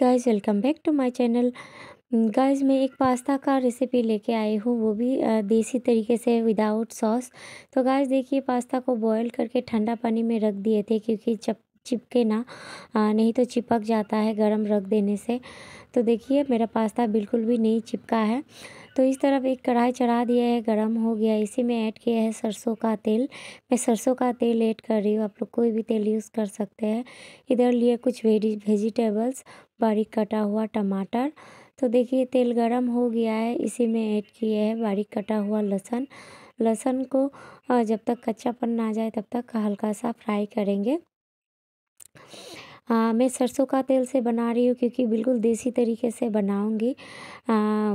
guys welcome back to my channel guys मैं एक pasta का रेसिपी लेके आई हूँ वो भी देसी तरीके से विदाउट सॉस तो गाइस देखिए पास्ता को बॉईल करके ठंडा पानी में रख दिए थे क्योंकि जब चिपके ना नहीं तो चिपक जाता है गरम रख देने से तो देखिए मेरा पास्ता बिल्कुल भी नहीं चिपका है तो इस तरफ एक कढ़ाई चढ़ा दिया है गरम हो गया इसी में ऐड किया है सरसों का तेल मैं सरसों का तेल ऐड कर रही हूँ आप लोग कोई भी तेल यूज़ कर सकते हैं इधर लिए कुछ वेडी वेजिटेबल्स बारीक कटा हुआ टमाटर तो देखिए तेल गरम हो गया है इसी में ऐड किया है बारीक कटा हुआ लहसुन लहसुन को जब तक कच्चापन ना आ जाए तब तक हल्का सा फ्राई करेंगे आ, मैं सरसों का तेल से बना रही हूँ क्योंकि बिल्कुल देसी तरीके से बनाऊँगी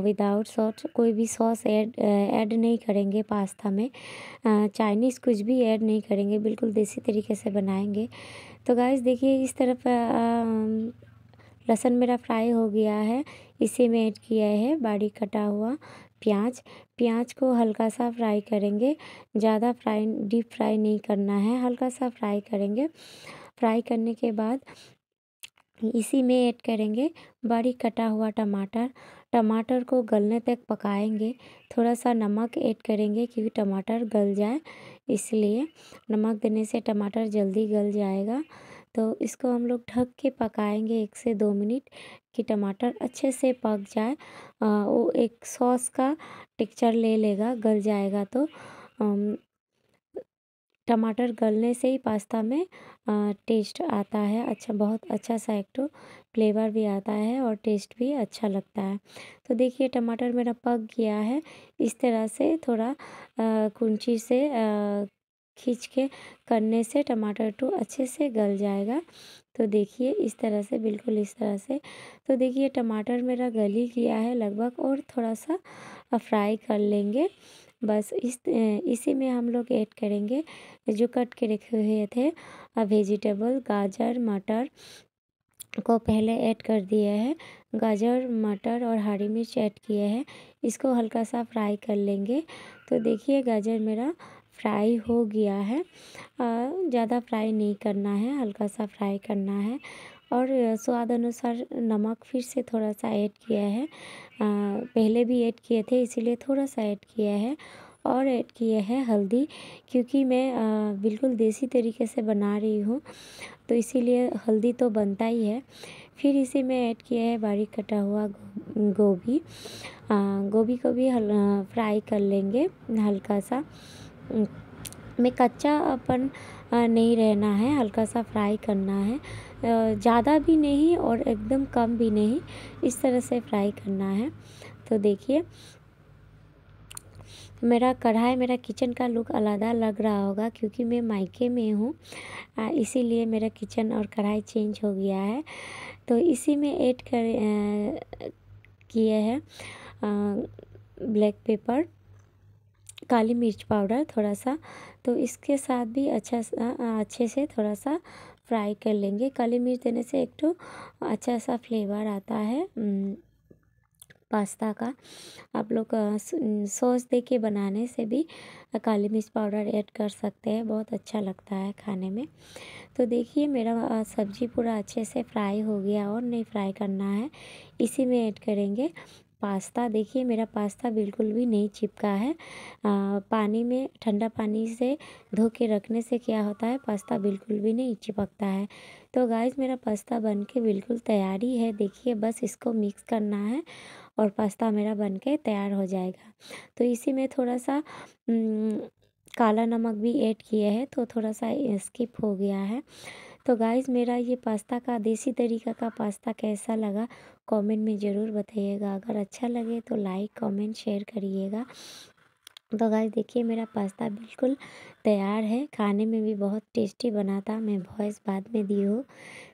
विदाउट सॉस कोई भी सॉस ऐड ऐड नहीं करेंगे पास्ता में चाइनीज़ कुछ भी ऐड नहीं करेंगे बिल्कुल देसी तरीके से बनाएंगे तो गाइस देखिए इस तरफ लहसुन लहसन मेरा फ्राई हो गया है इसे मैं ऐड किया है बारीक कटा हुआ प्याज प्याज को हल्का सा फ्राई करेंगे ज़्यादा फ्राई डीप फ्राई नहीं करना है हल्का सा फ्राई करेंगे फ्राई करने के बाद इसी में ऐड करेंगे बारीक कटा हुआ टमाटर टमाटर को गलने तक पकाएंगे थोड़ा सा नमक ऐड करेंगे क्योंकि टमाटर गल जाए इसलिए नमक देने से टमाटर जल्दी गल जाएगा तो इसको हम लोग ढक के पकाएंगे एक से दो मिनट कि टमाटर अच्छे से पक जाए आ, वो एक सॉस का टिक्चर ले लेगा गल जाएगा तो टमाटर गलने से ही पास्ता में टेस्ट आता है अच्छा बहुत अच्छा सा एक तो फ्लेवर भी आता है और टेस्ट भी अच्छा लगता है तो देखिए टमाटर मेरा पक गया है इस तरह से थोड़ा कुंची से खींच के करने से टमाटर टू तो अच्छे से गल जाएगा तो देखिए इस तरह से बिल्कुल इस तरह से तो देखिए टमाटर मेरा गल ही गया है लगभग और थोड़ा सा फ्राई कर लेंगे बस इस इसी में हम लोग ऐड करेंगे जो कट के रखे हुए थे वेजिटेबल गाजर मटर को पहले ऐड कर दिया है गाजर मटर और हरी मिर्च ऐड किया है इसको हल्का सा फ्राई कर लेंगे तो देखिए गाजर मेरा फ्राई हो गया है ज़्यादा फ्राई नहीं करना है हल्का सा फ्राई करना है और स्वाद अनुसार नमक फिर से थोड़ा सा ऐड किया है पहले भी ऐड किए थे इसीलिए थोड़ा सा ऐड किया है और ऐड किया है हल्दी क्योंकि मैं बिल्कुल देसी तरीके से बना रही हूँ तो इसीलिए हल्दी तो बनता ही है फिर इसी में ऐड किया है बारीक कटा हुआ गोभी गोभी को भी फ्राई कर लेंगे हल्का सा में कच्चा अपन नहीं रहना है हल्का सा फ्राई करना है ज़्यादा भी नहीं और एकदम कम भी नहीं इस तरह से फ्राई करना है तो देखिए मेरा कढ़ाई मेरा किचन का लुक अलग लग रहा होगा क्योंकि मैं मायके में हूँ इसीलिए मेरा किचन और कढ़ाई चेंज हो गया है तो इसी में ऐड कर किए हैं ब्लैक पेपर काली मिर्च पाउडर थोड़ा सा तो इसके साथ भी अच्छा सा अच्छे से थोड़ा सा फ्राई कर लेंगे काली मिर्च देने से एक तो अच्छा सा फ्लेवर आता है पास्ता का आप लोग सॉस दे के बनाने से भी काली मिर्च पाउडर ऐड कर सकते हैं बहुत अच्छा लगता है खाने में तो देखिए मेरा सब्ज़ी पूरा अच्छे से फ्राई हो गया और नहीं फ्राई करना है इसी में ऐड करेंगे पास्ता देखिए मेरा पास्ता बिल्कुल भी नहीं चिपका है आ, पानी में ठंडा पानी से धो के रखने से क्या होता है पास्ता बिल्कुल भी नहीं चिपकता है तो गाइस मेरा पास्ता बन के बिल्कुल तैयार ही है देखिए बस इसको मिक्स करना है और पास्ता मेरा बन के तैयार हो जाएगा तो इसी में थोड़ा सा काला नमक भी ऐड किया है तो थोड़ा सा स्किप हो गया है तो गाइज़ मेरा ये पास्ता का देसी तरीका का पास्ता कैसा लगा कमेंट में ज़रूर बताइएगा अगर अच्छा लगे तो लाइक कमेंट शेयर करिएगा तो गाइज देखिए मेरा पास्ता बिल्कुल तैयार है खाने में भी बहुत टेस्टी बना था मैं वॉइस बाद में दी हूँ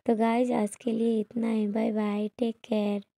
तो गाइज आज के लिए इतना ही बाय बाय टेक केयर